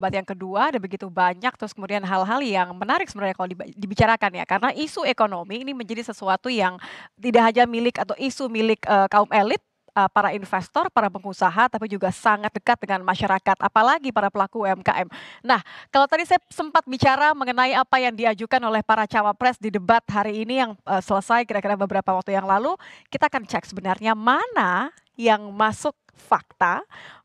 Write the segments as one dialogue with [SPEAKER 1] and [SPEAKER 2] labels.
[SPEAKER 1] debat yang kedua, ada begitu banyak terus kemudian hal-hal yang menarik sebenarnya kalau dibicarakan ya. Karena isu ekonomi ini menjadi sesuatu yang tidak hanya milik atau isu milik uh, kaum elit eh, para investor, para pengusaha, tapi juga sangat dekat dengan masyarakat, apalagi para pelaku UMKM. Nah, kalau tadi saya sempat bicara mengenai apa yang diajukan oleh para cawapres di debat hari ini yang eh, selesai kira-kira beberapa waktu yang lalu, kita akan cek sebenarnya mana yang masuk fakta,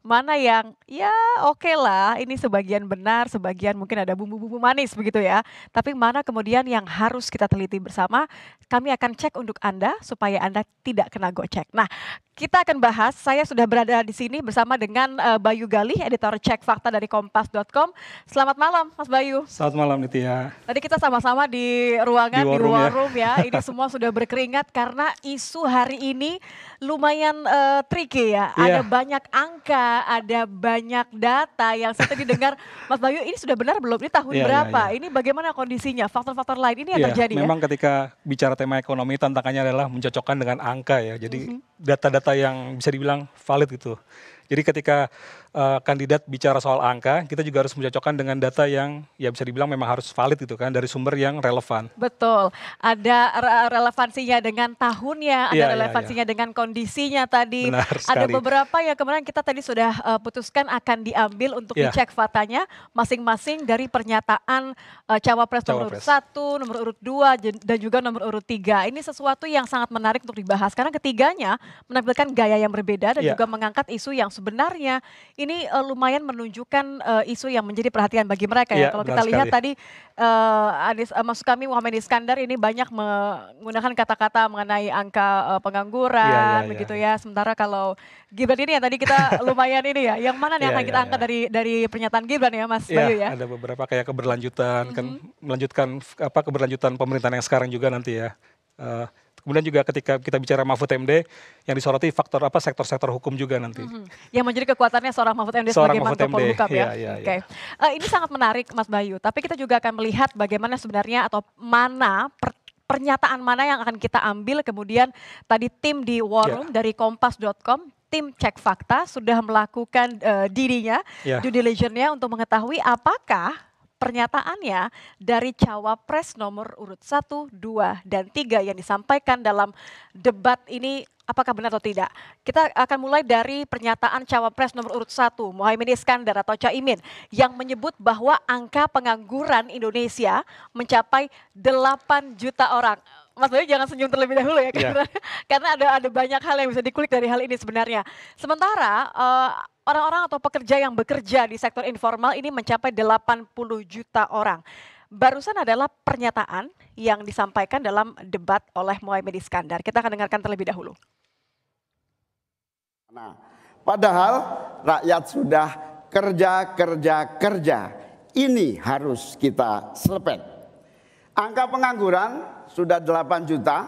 [SPEAKER 1] mana yang ya oke okay lah ini sebagian benar, sebagian mungkin ada bumbu-bumbu manis begitu ya. Tapi mana kemudian yang harus kita teliti bersama, kami akan cek untuk Anda supaya Anda tidak kena gocek. Nah, kita akan bahas, saya sudah berada di sini bersama dengan uh, Bayu Galih, editor cek fakta dari kompas.com. Selamat malam Mas Bayu.
[SPEAKER 2] Selamat malam Nitya.
[SPEAKER 1] Tadi kita sama-sama di ruangan, di war, room, ya. ya. Ini semua sudah berkeringat karena isu hari ini lumayan uh, tricky ya. Yeah. Ada banyak angka ada banyak data yang saya tadi dengar Mas Bayu ini sudah benar belum ini tahun yeah, iya, berapa? Yeah, yeah. Ini bagaimana kondisinya? Faktor-faktor lain ini yang yeah, terjadi ya? memang
[SPEAKER 2] ya? ketika bicara tema ekonomi tantangannya adalah mencocokkan dengan angka ya. Jadi mhm. data-data mm -hmm. yang bisa dibilang valid gitu. Jadi ketika uh, kandidat bicara soal angka, kita juga harus mencocokkan dengan data yang ya bisa dibilang memang harus valid gitu kan dari sumber yang relevan.
[SPEAKER 1] Betul. Ada relevansinya dengan tahunnya, ada ya, relevansinya ya, ya. dengan kondisinya tadi. Benar sekali. Ada beberapa yang kemarin kita tadi sudah uh, putuskan akan diambil untuk ya. dicek faktanya masing-masing dari pernyataan uh, cawapres, nomor urut 1, nomor urut 2 dan juga nomor urut 3. Ini sesuatu yang sangat menarik untuk dibahas karena ketiganya menampilkan gaya yang berbeda dan ya. juga mengangkat isu yang sebenarnya ini uh, lumayan menunjukkan uh, isu yang menjadi perhatian bagi mereka ya. ya Kalau kita sekali. lihat tadi uh, eh, Anies uh, maksud kami Muhammad Iskandar ini banyak menggunakan kata-kata mengenai angka uh, pengangguran ya, ya, begitu ya. ya. Sementara kalau Gibran ini ya tadi kita lumayan ini ya. Yang mana nih yang iya, akan iya, kita angkat dari dari pernyataan Gibran ya Mas ya, Bayu ya?
[SPEAKER 2] Ada beberapa kayak keberlanjutan mm -hmm. kan mhm. melanjutkan apa keberlanjutan pemerintahan yang sekarang juga nanti ya. Uh, Kemudian juga ketika kita bicara Mahfud MD yang disoroti faktor apa sektor-sektor hukum juga nanti. Mm
[SPEAKER 1] -hmm. Yang menjadi kekuatannya seorang Mahfud MD seorang sebagai Mahfud MD. Polhukam ya. ya, ya Okay. Iya. Uh, eh, ini sangat menarik Mas Bayu, tapi kita juga akan melihat bagaimana sebenarnya atau mana per pernyataan mana yang akan kita ambil kemudian tadi tim di War Room yeah. dari kompas.com tim cek fakta sudah melakukan uh, dirinya yeah. due diligence-nya untuk mengetahui apakah pernyataannya dari cawapres nomor urut 1, 2, dan 3 yang disampaikan dalam debat ini apakah benar atau tidak. Kita akan mulai dari pernyataan cawapres nomor urut satu, Mohaimin Iskandar atau Caimin, yang menyebut bahwa angka pengangguran Indonesia mencapai 8 juta orang. Mas Bayu jangan senyum terlebih dahulu ya, iya. karena, yeah. karena ada ada banyak hal yang bisa dikulik dari hal ini sebenarnya. Sementara orang eh, orang-orang atau pekerja yang bekerja di sektor informal ini mencapai 80 juta orang. Barusan adalah pernyataan yang disampaikan dalam debat oleh Mohaimin Iskandar. Kita akan dengarkan terlebih dahulu.
[SPEAKER 2] Nah, padahal rakyat sudah kerja, kerja, kerja. Ini harus kita selepet. Angka pengangguran sudah 8 juta,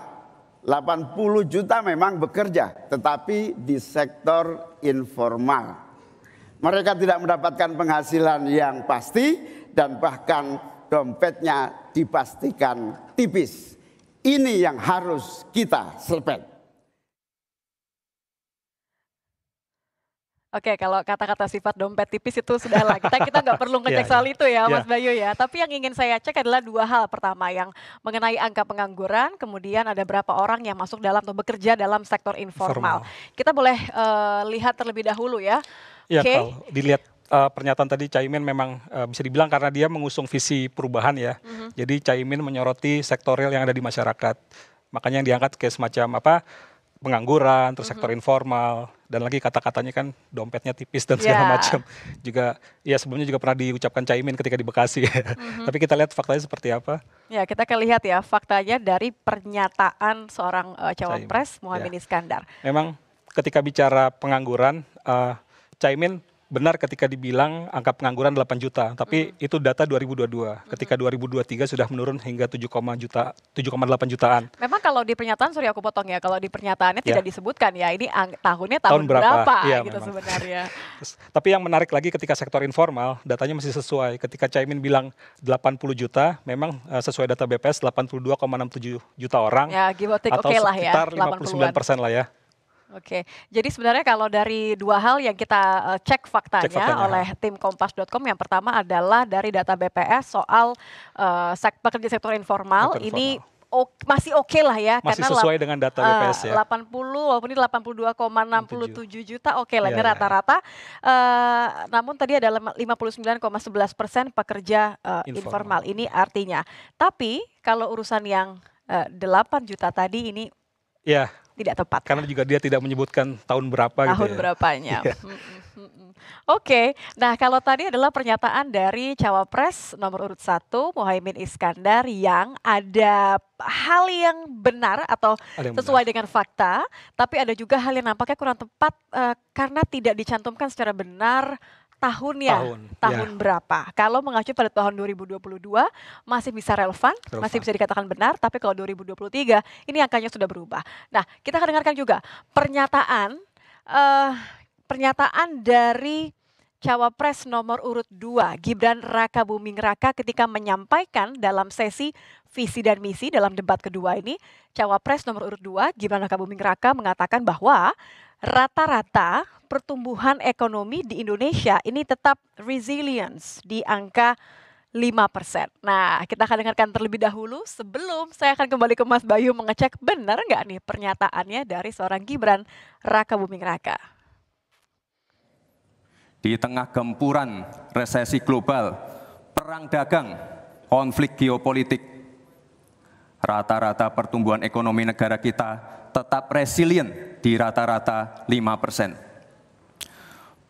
[SPEAKER 2] 80 juta memang bekerja, tetapi di sektor informal. Mereka tidak mendapatkan penghasilan yang pasti dan bahkan dompetnya dipastikan tipis. Ini yang harus kita selpet.
[SPEAKER 1] Oke, kalau kata-kata sifat dompet tipis itu sudahlah. Kita kita nggak perlu ngecek yeah, soal iya. itu ya, Mas iya. Bayu ya. Tapi yang ingin saya cek adalah dua hal. Pertama, yang mengenai angka pengangguran, kemudian ada berapa orang yang masuk dalam atau bekerja dalam sektor informal. Formal. Kita boleh uh, lihat terlebih dahulu ya.
[SPEAKER 2] Ya, okay. kalau dilihat uh, pernyataan tadi Caimin memang uh, bisa dibilang karena dia mengusung visi perubahan ya. Mm-hmm. Jadi Caimin menyoroti sektoral yang ada di masyarakat. Makanya yang diangkat kayak semacam apa pengangguran, terus mm-hmm. sektor informal dan lagi kata-katanya kan dompetnya tipis dan segala yeah. macam. Juga ya sebelumnya juga pernah diucapkan Caimin ketika di Bekasi. Mm-hmm. Tapi kita lihat faktanya seperti apa.
[SPEAKER 1] Ya, kita akan lihat ya faktanya dari pernyataan seorang uh, cawapres ya. Muhammad yeah. Iskandar.
[SPEAKER 2] Memang ketika bicara pengangguran uh, Caimin benar ketika dibilang angka pengangguran 8 juta, tapi mm. itu data 2022. Mm. Ketika 2023 sudah menurun hingga 7,8 juta 7,8 jutaan.
[SPEAKER 1] Memang kalau di pernyataan sorry aku potong ya, kalau di pernyataannya yeah. tidak disebutkan ya ini tahunnya tahun, tahun berapa, berapa ya, gitu memang. sebenarnya.
[SPEAKER 2] Terus, tapi yang menarik lagi ketika sektor informal datanya masih sesuai. Ketika Caimin bilang 80 juta, memang uh, sesuai data BPS 82,67 juta orang. Ya,
[SPEAKER 1] give or take oke okay lah ya. Sekitar 59 persen lah ya Oke, jadi sebenarnya kalau dari dua hal yang kita uh, cek, faktanya cek faktanya oleh tim Kompas.com, yang pertama adalah dari data BPS soal uh, sek pekerja sektor informal, sektor informal. ini O, masih oke okay lah ya masih karena sesuai dengan data eh, BPS uh, ya. 80 walaupun ini 82,67 juta oke okay iya, lah ini iya, iya. rata-rata. Uh, namun tadi ada 59,11 persen pekerja uh, informal. informal. Ini artinya. Tapi kalau urusan yang uh, 8 juta tadi ini.
[SPEAKER 2] Ya. Yeah tidak tepat. Karena juga dia tidak menyebutkan tahun berapa gitu tahun gitu. ya. berapanya. Iya. Hmm,
[SPEAKER 1] hmm, hmm, Oke, okay. nah kalau tadi adalah pernyataan dari cawapres nomor urut satu mohaimin Iskandar yang ada hal yang benar atau yang sesuai benar. dengan fakta, tapi ada juga hal yang nampaknya kurang tepat uh, karena tidak dicantumkan secara benar tahunnya tahun, tahun ya. ya. berapa. Kalau mengacu pada tahun 2022 masih bisa relevan, relevan, masih bisa dikatakan benar, tapi kalau 2023 ini angkanya sudah berubah. Nah, kita akan dengarkan juga pernyataan uh, pernyataan dari cawapres nomor urut 2 Gibran Raka Buming Raka ketika menyampaikan dalam sesi visi dan misi dalam debat kedua ini, cawapres nomor urut 2 Gibran Raka Buming Raka mengatakan bahwa rata-rata pertumbuhan ekonomi di Indonesia ini tetap resilience di angka 5%. Nah, kita akan dengarkan terlebih dahulu sebelum saya akan kembali ke Mas Bayu mengecek benar nggak nih pernyataannya dari seorang Gibran Raka Buming Raka
[SPEAKER 2] di tengah gempuran resesi global, perang dagang, konflik geopolitik, rata-rata pertumbuhan ekonomi negara kita tetap resilient di rata-rata 5 persen.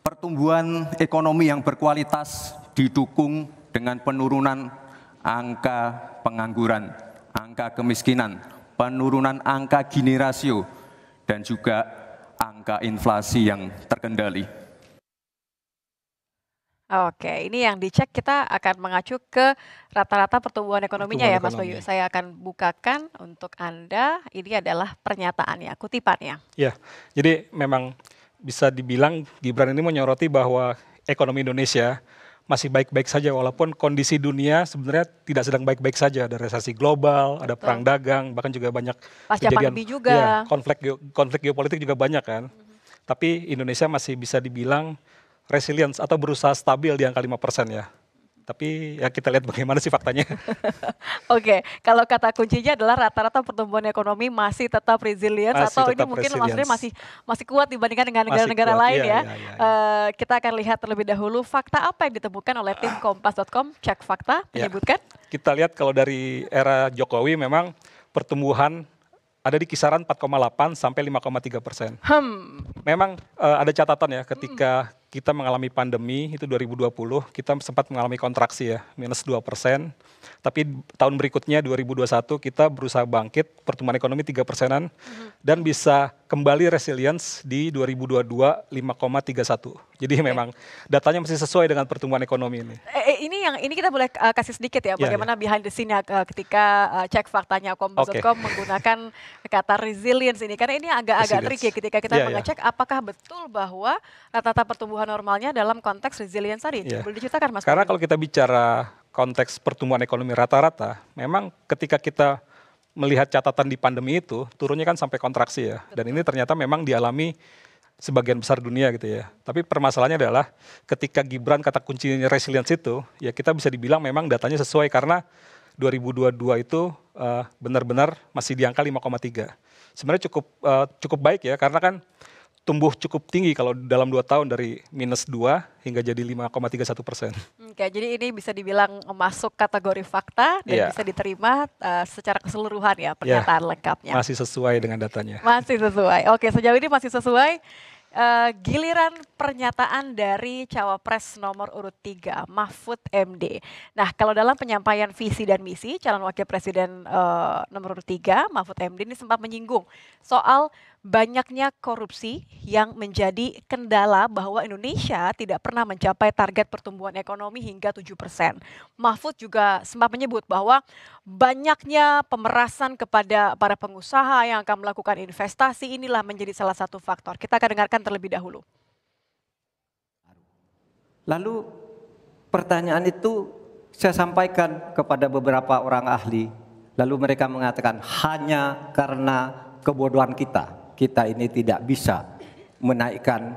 [SPEAKER 2] Pertumbuhan ekonomi yang berkualitas didukung dengan penurunan angka pengangguran, angka kemiskinan, penurunan angka gini rasio, dan juga angka inflasi yang terkendali.
[SPEAKER 1] Oke, ini yang dicek kita akan mengacu ke rata-rata pertumbuhan ekonominya Pertumbuhan ya Mas Bayu. Saya akan bukakan untuk Anda, ini adalah pernyataannya, kutipannya.
[SPEAKER 2] Ya, jadi memang bisa dibilang Gibran ini menyoroti bahwa ekonomi Indonesia masih baik-baik saja walaupun kondisi dunia sebenarnya tidak sedang baik-baik saja ada resesi global, Betul. ada perang dagang, bahkan juga banyak Pasca kejadian juga. Ya, konflik konflik geopolitik juga banyak kan. Mm -hmm. Tapi Indonesia masih bisa dibilang resilience atau berusaha stabil di angka 5% ya. Tapi ya kita lihat bagaimana sih faktanya.
[SPEAKER 1] Oke, okay. kalau kata kuncinya adalah rata-rata pertumbuhan ekonomi masih tetap resilient masih atau tetap ini mungkin maksudnya masih masih kuat dibandingkan dengan negara-negara lain iya, ya. Iya, iya, iya. Uh, kita akan lihat terlebih dahulu fakta apa yang ditemukan oleh tim ah. kompas.com cek fakta ya. menyebutkan. Ya.
[SPEAKER 2] Kita lihat kalau dari era Jokowi memang pertumbuhan ada di kisaran 4,8 sampai 5,3 persen.
[SPEAKER 1] Hmm.
[SPEAKER 2] Memang uh, ada catatan ya ketika hmm kita mengalami pandemi itu 2020 kita sempat mengalami kontraksi ya minus 2 persen tapi tahun berikutnya 2021 kita berusaha bangkit pertumbuhan ekonomi 3 persenan mm -hmm. dan bisa kembali resilience di 2022 5,31 jadi okay. memang datanya masih sesuai dengan pertumbuhan ekonomi ini.
[SPEAKER 1] Eh, eh ini yang ini kita boleh uh, kasih sedikit ya iya, bagaimana yeah, behind the scene uh, eh, ketika uh, cek faktanya kompas.com okay. menggunakan kata resilience ini karena ini agak-agak tricky ya ketika kita yeah, iya. mengecek yeah. apakah betul bahwa rata-rata pertumbuhan normalnya dalam konteks resilience tadi. Yeah. Boleh diceritakan Mas? Karena kalau
[SPEAKER 2] kita bicara konteks pertumbuhan ekonomi rata-rata, memang ketika kita melihat catatan di pandemi itu turunnya kan sampai kontraksi ya. Dan ini ternyata memang dialami sebagian besar dunia gitu ya. Tapi permasalahannya adalah ketika Gibran kata kuncinya resilience itu, ya kita bisa dibilang memang datanya sesuai karena 2022 itu eh, benar-benar masih di angka 5,3. Sebenarnya cukup uh, cukup baik ya karena kan tumbuh cukup tinggi kalau dalam dua tahun dari minus dua hingga jadi 5,31 persen.
[SPEAKER 1] Oke, jadi ini bisa dibilang masuk kategori fakta dan yeah. bisa diterima uh, secara keseluruhan ya iya. pernyataan yeah. lengkapnya. Masih
[SPEAKER 2] sesuai dengan datanya.
[SPEAKER 1] Masih sesuai. Oke, sejauh ini masih sesuai. Uh, giliran pernyataan dari cawapres nomor urut 3 Mahfud MD. Nah, kalau dalam penyampaian visi dan misi calon wakil presiden uh, nomor urut 3 Mahfud MD ini sempat menyinggung soal banyaknya korupsi yang menjadi kendala bahwa Indonesia tidak pernah mencapai target pertumbuhan ekonomi hingga 7 persen. Mahfud juga sempat menyebut bahwa banyaknya pemerasan kepada para pengusaha yang akan melakukan investasi inilah menjadi salah satu faktor. Kita akan dengarkan terlebih dahulu.
[SPEAKER 2] Lalu pertanyaan itu saya sampaikan kepada beberapa orang ahli. Lalu mereka mengatakan hanya karena kebodohan kita kita ini tidak bisa menaikkan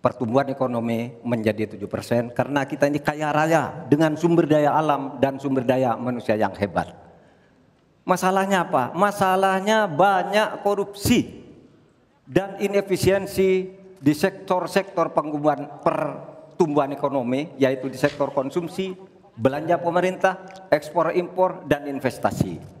[SPEAKER 2] pertumbuhan ekonomi menjadi tujuh persen karena kita ini kaya raya dengan sumber daya alam dan sumber daya manusia yang hebat. Masalahnya apa? Masalahnya banyak korupsi dan inefisiensi di sektor-sektor pengumuman pertumbuhan ekonomi yaitu di sektor konsumsi, belanja pemerintah, ekspor impor dan investasi.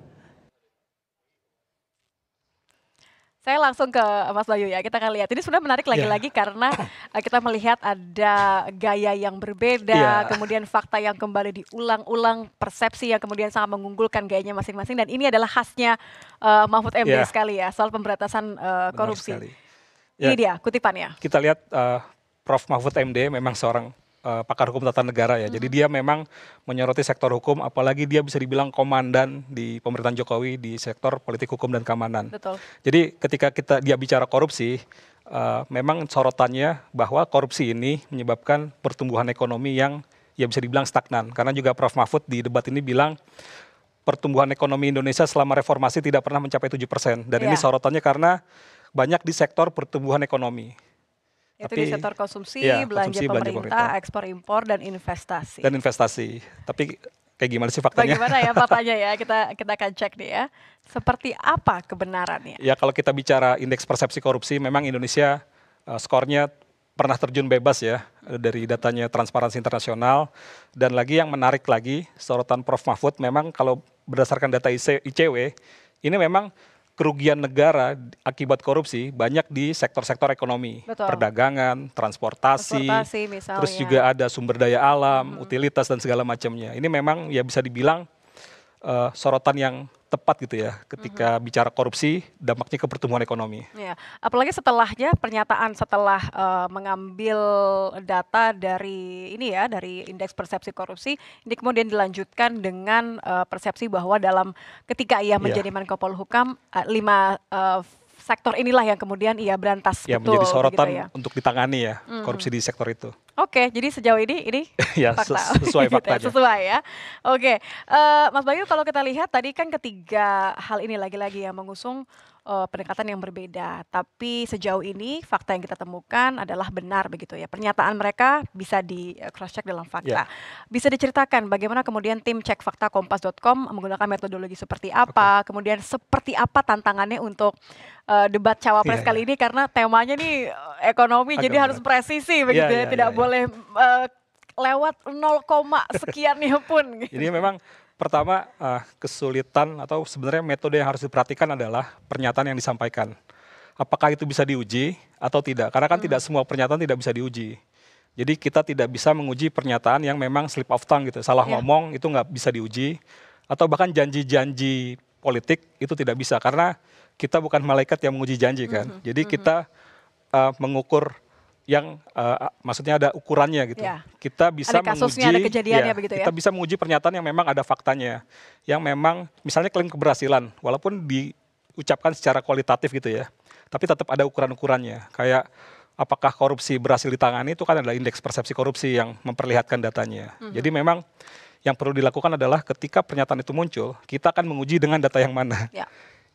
[SPEAKER 1] Saya langsung ke Mas Bayu ya, kita akan lihat. Ini sudah menarik lagi-lagi yeah. karena eh, kita melihat ada gaya yang berbeda, yeah. kemudian fakta yang kembali diulang-ulang, persepsi yang kemudian sangat mengunggulkan gayanya masing-masing. Dan ini adalah khasnya uh, Mahfud MD yeah. sekali ya, soal pemberantasan uh, korupsi. Ini yeah. dia kutipannya.
[SPEAKER 2] Kita lihat uh, Prof. Mahfud MD memang seorang uh, pakar hukum tata negara ya. Hmm. Jadi dia memang menyoroti sektor hukum, apalagi dia bisa dibilang komandan di pemerintahan Jokowi di sektor politik hukum dan keamanan. Betul. Jadi ketika kita dia bicara korupsi, uh, memang sorotannya bahwa korupsi ini menyebabkan pertumbuhan ekonomi yang ya bisa dibilang stagnan. Karena juga Prof Mahfud di debat ini bilang pertumbuhan ekonomi Indonesia selama reformasi tidak pernah mencapai tujuh persen. Dan yeah. ini iya. sorotannya karena banyak di sektor pertumbuhan ekonomi. Itu di sektor konsumsi, ya, belanja, konsumsi pemerintah, belanja pemerintah,
[SPEAKER 1] ekspor impor dan investasi. Dan
[SPEAKER 2] investasi. Tapi kayak gimana sih faktanya? Bagaimana ya
[SPEAKER 1] faktanya ya? Kita kita akan cek nih ya. Seperti apa kebenarannya?
[SPEAKER 2] Ya kalau kita bicara indeks persepsi korupsi, memang Indonesia uh, skornya pernah terjun bebas ya eh, dari datanya Transparansi Internasional dan lagi yang menarik lagi sorotan Prof Mahfud memang kalau berdasarkan data ICW ini memang kerugian negara akibat korupsi banyak di sektor-sektor ekonomi, Betul. perdagangan, transportasi, transportasi terus juga ada sumber daya alam, hmm. utilitas dan segala macamnya. Ini memang ya bisa dibilang uh, sorotan yang tepat gitu ya ketika mm-hmm. bicara korupsi dampaknya ke pertumbuhan ekonomi.
[SPEAKER 1] Ya, apalagi setelahnya pernyataan setelah uh, mengambil data dari ini ya dari indeks persepsi korupsi ini kemudian dilanjutkan dengan uh, persepsi bahwa dalam ketika ia iya. menjadi yeah. Menko Polhukam uh, lima uh, sektor inilah yang kemudian ia berantas ya, betul. menjadi sorotan ya.
[SPEAKER 2] untuk ditangani ya hmm. korupsi di sektor itu.
[SPEAKER 1] Oke, jadi sejauh ini ini ya, fakta. sesuai fakta. gitu, ya, sesuai ya. Oke, uh, Mas Bayu kalau kita lihat tadi kan ketiga hal ini lagi-lagi yang mengusung eee, eh, pendekatan yang berbeda. Tapi sejauh ini fakta yang kita temukan adalah benar begitu ya. Pernyataan mereka bisa di eh, cross check dalam fakta. fakta. Ya. Bisa diceritakan bagaimana kemudian tim cek fakta Kompas.com menggunakan metodologi seperti apa? apa, kemudian seperti apa tantangannya untuk, uh, debat cawapres yeah. kali iya. ini karena temanya nih, ekonomi Agak jadi harus presisi begitu iya, begitu ya, Yeah, tidak yeah, boleh, eee, lewat 0, koma sekiannya pun Jadi gitu.
[SPEAKER 2] memang Pertama, uh, kesulitan atau sebenarnya metode yang harus diperhatikan adalah pernyataan yang disampaikan. Apakah itu bisa diuji atau tidak? Karena kan hmm. tidak semua pernyataan tidak bisa diuji. Jadi kita tidak bisa menguji pernyataan yang memang slip of tongue gitu, salah yeah. ngomong itu nggak bisa diuji, atau bahkan janji-janji politik itu tidak bisa karena kita bukan malaikat yang menguji janji kan. Mm -hmm. Jadi hmm, kita uh, mengukur yang uh, maksudnya ada ukurannya gitu. Ya. Kita bisa ada kasusnya, menguji, ada kejadiannya ya, begitu ya. Kita bisa menguji pernyataan yang memang ada faktanya, yang memang misalnya klaim keberhasilan, walaupun diucapkan secara kualitatif gitu ya, tapi tetap ada ukuran-ukurannya. Kayak apakah korupsi berhasil ditangani itu kan ada indeks persepsi korupsi yang memperlihatkan datanya. -hmm. Jadi memang yang perlu dilakukan adalah ketika pernyataan itu muncul, kita akan menguji dengan data yang mana. Ya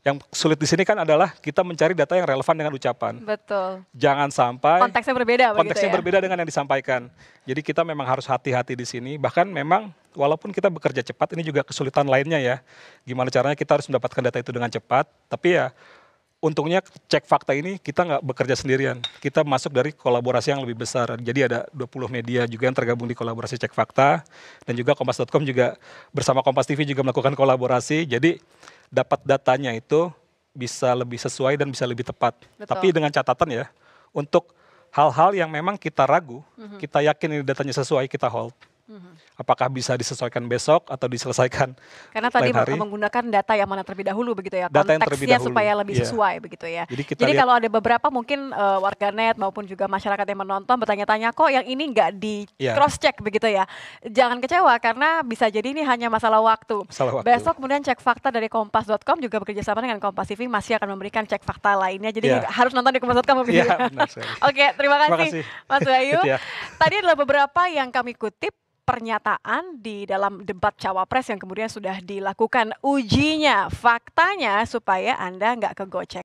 [SPEAKER 2] yang sulit di sini kan adalah kita mencari data yang relevan dengan ucapan.
[SPEAKER 1] Betul.
[SPEAKER 2] Jangan sampai konteksnya
[SPEAKER 1] berbeda. Konteksnya ya? berbeda
[SPEAKER 2] dengan yang disampaikan. Jadi kita memang harus hati-hati di sini. Bahkan memang walaupun kita bekerja cepat, ini juga kesulitan lainnya ya. Gimana caranya kita harus mendapatkan data itu dengan cepat. Tapi ya untungnya cek fakta ini kita nggak bekerja sendirian. Kita masuk dari kolaborasi yang lebih besar. Jadi ada 20 media juga yang tergabung di kolaborasi cek fakta dan juga kompas.com juga bersama Kompas TV juga melakukan kolaborasi. Jadi dapat datanya itu bisa lebih sesuai dan bisa lebih tepat. Betul. Tapi dengan catatan ya untuk hal-hal yang memang kita ragu, mm -hmm. kita yakin ini datanya sesuai kita hold hmm Apakah bisa disesuaikan besok atau diselesaikan Karena tadi hari?
[SPEAKER 1] menggunakan data yang mana terlebih dahulu begitu ya, data konteksnya supaya lebih yeah. sesuai begitu ya. Jadi, kita Jadi kalau ada beberapa mungkin uh, warganet maupun juga masyarakat yang menonton bertanya-tanya kok yang ini nggak di iya. cross check begitu ya. Jangan kecewa karena bisa jadi ini hanya masalah waktu. Masalah waktu. Besok kemudian cek fakta dari kompas.com juga bekerja sama dengan Kompas TV masih akan memberikan cek fakta lainnya. Jadi yeah. harus nonton di kompas.com begitu. Yeah, iya, ya. Oke, terima kasih, terima kasih. Mas Bayu. Ya. Tadi adalah beberapa yang kami kutip pernyataan di dalam debat cawapres yang kemudian sudah dilakukan ujinya faktanya supaya anda nggak kegocek